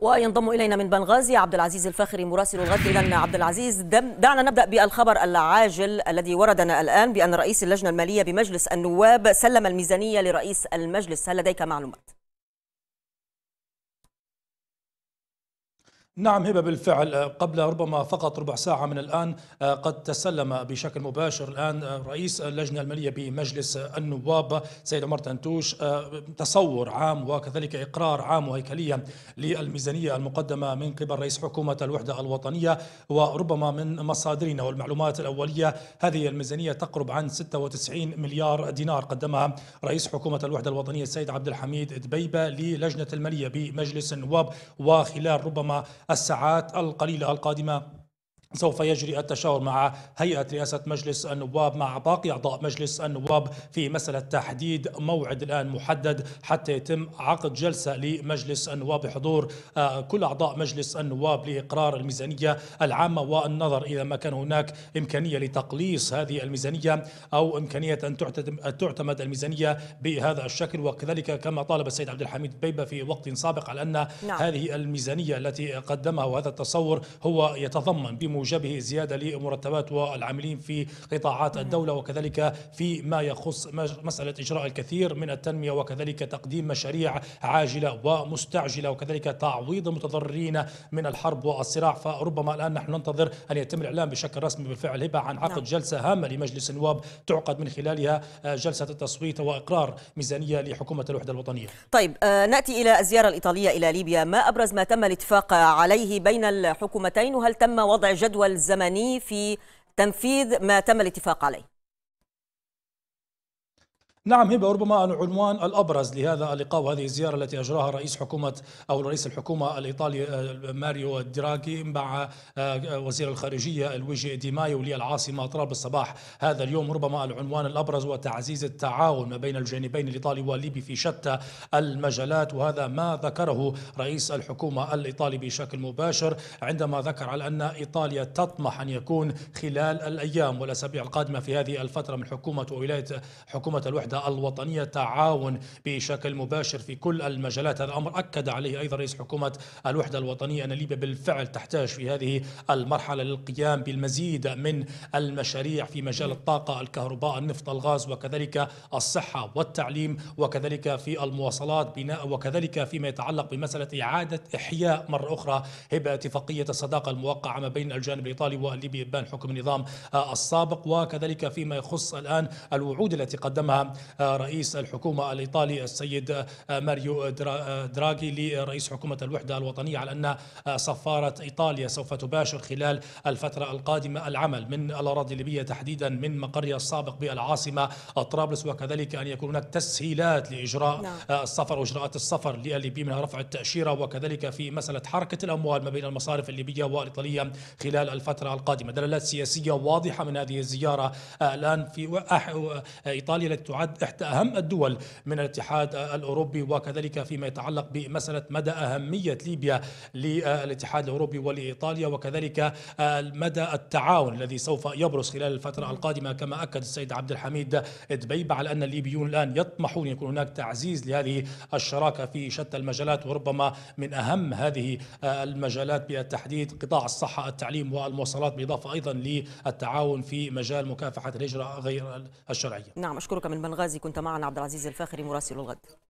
وينضم الينا من بنغازي عبد العزيز الفاخري مراسل الغد اذا عبد العزيز دعنا نبدا بالخبر العاجل الذي وردنا الان بان رئيس اللجنه الماليه بمجلس النواب سلم الميزانيه لرئيس المجلس هل لديك معلومات نعم هبة بالفعل آه، قبل ربما فقط ربع ساعة من الآن آه، قد تسلم بشكل مباشر الآن آه، رئيس اللجنة المالية بمجلس النواب سيد عمر تنتوش تصور عام وكذلك إقرار عام وهيكليا للميزانية المقدمة من قبل رئيس حكومة الوحدة الوطنية وربما من مصادرنا والمعلومات الأولية هذه الميزانية تقرب عن 96 مليار دينار قدمها رئيس حكومة الوحدة الوطنية السيد عبد الحميد دبيبة للجنة المالية بمجلس النواب وخلال ربما الساعات القليله القادمه سوف يجري التشاور مع هيئة رئاسة مجلس النواب مع باقي أعضاء مجلس النواب في مسألة تحديد موعد الآن محدد حتى يتم عقد جلسة لمجلس النواب بحضور آه، كل أعضاء مجلس النواب لإقرار الميزانية العامة والنظر إذا ما كان هناك إمكانية لتقليص هذه الميزانية أو إمكانية أن تعتمد الميزانية بهذا الشكل وكذلك كما طالب السيد عبد الحميد بيبة في وقت سابق على أن نعم. هذه الميزانية التي قدمها وهذا التصور هو يتضمن بم بموجبه زيادة لمرتبات والعاملين في قطاعات الدولة وكذلك في ما يخص مسألة إجراء الكثير من التنمية وكذلك تقديم مشاريع عاجلة ومستعجلة وكذلك تعويض المتضررين من الحرب والصراع فربما الآن نحن ننتظر أن يتم الإعلان بشكل رسمي بالفعل هبة عن عقد نعم. جلسة هامة لمجلس النواب تعقد من خلالها آه، جلسة التصويت وإقرار ميزانية لحكومة الوحدة الوطنية طيب آه، نأتي إلى الزيارة الإيطالية إلى ليبيا ما أبرز ما تم الاتفاق عليه بين الحكومتين وهل تم وضع جدول جدول زمني في تنفيذ ما تم الاتفاق عليه نعم هبة ربما العنوان الأبرز لهذا اللقاء وهذه الزيارة التي أجراها رئيس حكومة أو رئيس الحكومة الإيطالي آه، ماريو دراغي مع آه، وزير الخارجية لويجي دي مايو للعاصمة طرابلس الصباح هذا اليوم ربما العنوان الأبرز وتعزيز التعاون ما بين الجانبين الإيطالي والليبي في شتى المجالات وهذا ما ذكره رئيس الحكومة الإيطالي بشكل مباشر عندما ذكر على أن إيطاليا تطمح أن يكون خلال الأيام والأسابيع القادمة في هذه الفترة من حكومة ولاية حكومة الوحدة الوحدة الوطنية تعاون بشكل مباشر في كل المجالات هذا أمر أكد عليه أيضا رئيس حكومة الوحدة الوطنية أن ليبيا بالفعل تحتاج في هذه المرحلة للقيام بالمزيد من المشاريع في مجال الطاقة الكهرباء النفط الغاز وكذلك الصحة والتعليم وكذلك في المواصلات بناء وكذلك فيما يتعلق بمسألة إعادة إحياء مرة أخرى هبة اتفاقية الصداقة الموقعة ما بين الجانب الإيطالي والليبي بان حكم النظام السابق وكذلك فيما يخص الآن الوعود التي قدمها رئيس الحكومة الإيطالي السيد ماريو دراغي لرئيس حكومة الوحدة الوطنية على أن سفارة إيطاليا سوف تباشر خلال الفترة القادمة العمل من الأراضي الليبية تحديدا من مقرها السابق بالعاصمة طرابلس وكذلك أن يكون هناك تسهيلات لإجراء نعم. السفر وإجراءات السفر للليبي من رفع التأشيرة وكذلك في مسألة حركة الأموال ما بين المصارف الليبية والإيطالية خلال الفترة القادمة دلالات سياسية واضحة من هذه الزيارة الآن في إيطاليا التي تعد احد إحدى أهم الدول من الاتحاد الأوروبي وكذلك فيما يتعلق بمسألة مدى أهمية ليبيا للاتحاد الأوروبي ولإيطاليا وكذلك مدى التعاون الذي سوف يبرز خلال الفترة القادمة كما أكد السيد عبد الحميد دبيب على أن الليبيون الآن يطمحون يكون هناك تعزيز لهذه الشراكة في شتى المجالات وربما من أهم هذه المجالات بالتحديد قطاع الصحة التعليم والمواصلات بالإضافة أيضا للتعاون في مجال مكافحة الهجرة غير الشرعية نعم أشكرك من بنغازي الغازي كنت معنا عبد العزيز الفاخري مراسل الغد